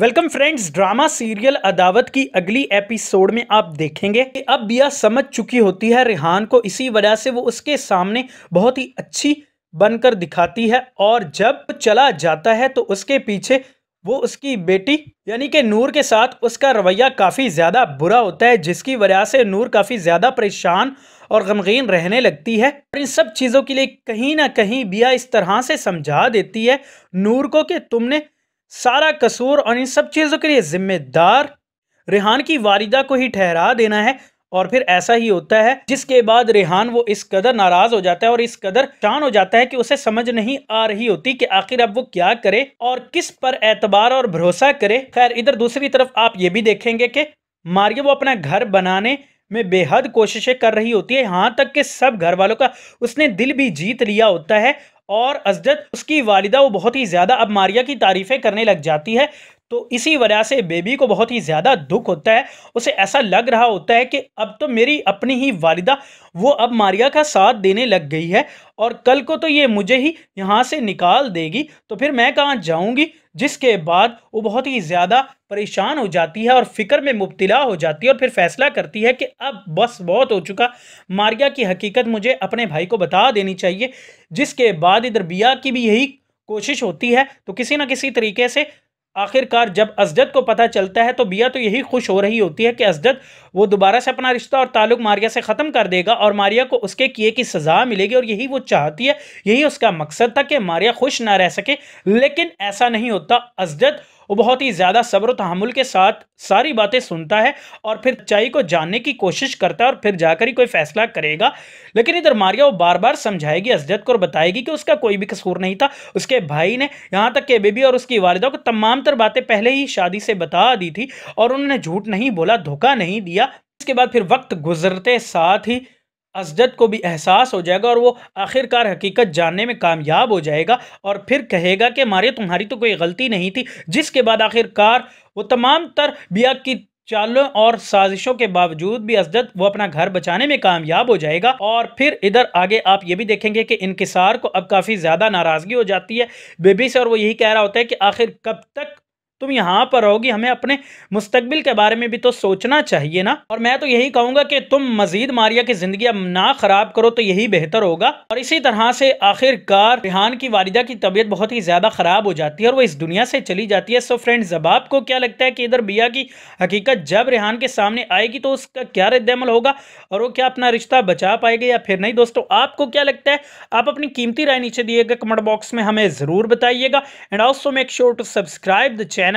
welcome friends drama serial Adawat की अगली episode में आप देखेंगे कि अब बिया समझ चुकी होती है रिहान को इसी वजह से वो उसके सामने बहुत ही अच्छी बनकर दिखाती है और जब चला जाता है तो उसके पीछे वो उसकी बेटी यानी कि नूर के साथ उसका रवैया काफ़ी ज़्यादा बुरा होता है जिसकी वजह से नूर काफ़ी ज़्यादा परेशान और गमगीन रहने लगती है और इन सब चीज़ों के लिए कहीं ना कहीं बिया इस तरह से समझा देती है नूर को कि तुमने सारा कसूर और इन सब चीज़ों के लिए जिम्मेदार रेहान की वारिदा को ही ठहरा देना है और फिर ऐसा ही होता है जिसके बाद रेहान वो इस कदर नाराज हो जाता है और इस कदर शान हो जाता है कि उसे समझ नहीं आ रही होती कि आखिर अब वो क्या करे और किस पर एतबार और भरोसा करे खैर इधर दूसरी तरफ आप ये भी देखेंगे कि मारिया वो अपना घर बनाने में बेहद कोशिशें कर रही होती है यहाँ तक कि सब घर वालों का उसने दिल भी जीत लिया होता है और असदत उसकी वालिदा वो बहुत ही ज़्यादा अब मारिया की तारीफ़ें करने लग जाती है तो इसी वजह से बेबी को बहुत ही ज़्यादा दुख होता है उसे ऐसा लग रहा होता है कि अब तो मेरी अपनी ही वालिदा वो अब मारिया का साथ देने लग गई है और कल को तो ये मुझे ही यहाँ से निकाल देगी तो फिर मैं कहाँ जाऊँगी जिसके बाद वो बहुत ही ज़्यादा परेशान हो जाती है और फ़िक्र में मुबतला हो जाती है और फिर फैसला करती है कि अब बस बहुत हो चुका मारिया की हकीकत मुझे अपने भाई को बता देनी चाहिए जिसके बाद इधर बिया की भी यही कोशिश होती है तो किसी ना किसी तरीके से आखिरकार जब असजद को पता चलता है तो बिया तो यही खुश हो रही होती है कि असजद वो दोबारा से अपना रिश्ता और ताल्लुक मारिया से ख़त्म कर देगा और मारिया को उसके किए की सज़ा मिलेगी और यही वो चाहती है यही उसका मकसद था कि मारिया खुश ना रह सके लेकिन ऐसा नहीं होता असजद वो बहुत ही ज़्यादा सब्र तहमुल के साथ सारी बातें सुनता है और फिर चाय को जानने की कोशिश करता है और फिर जाकर ही कोई फैसला करेगा लेकिन इधर मारिया वो बार बार समझाएगी अजरत को और बताएगी कि उसका कोई भी कसूर नहीं था उसके भाई ने यहाँ तक कि बेबी और उसकी वालदा को तमाम तर बातें पहले ही शादी से बता दी थी और उन्होंने झूठ नहीं बोला धोखा नहीं दिया इसके बाद फिर वक्त गुजरते साथ ही असजद को भी एहसास हो जाएगा और वो आखिरकार हकीकत जानने में कामयाब हो जाएगा और फिर कहेगा कि मारे तुम्हारी तो कोई गलती नहीं थी जिसके बाद आखिरकार वो तमाम तर बिया की चालों और साजिशों के बावजूद भी असजद वो अपना घर बचाने में कामयाब हो जाएगा और फिर इधर आगे आप ये भी देखेंगे कि इनकसार को अब काफ़ी ज़्यादा नाराज़गी हो जाती है बेबी से और वो यही कह रहा होता है कि आखिर कब तक तुम यहाँ पर रहोगी हमें अपने मुस्तबिल के बारे में भी तो सोचना चाहिए ना और मैं तो यही कहूँगा कि तुम मजीद मारिया की ज़िंदगी अब ना ख़राब करो तो यही बेहतर होगा और इसी तरह से आखिरकार रिहान की वालिदा की तबीयत बहुत ही ज़्यादा ख़राब हो जाती है और वो इस दुनिया से चली जाती है सो फ्रेंड जब आपको क्या लगता है कि इधर बिया की हकीकत जब रिहान के सामने आएगी तो उसका क्या रद्दमल होगा और वो क्या अपना रिश्ता बचा पाएगा या फिर नहीं दोस्तों आपको क्या लगता है आप अपनी कीमती राय नीचे दिएगा कमेंट बॉक्स में हमें ज़रूर बताइएगा and also make sure to subscribe the channel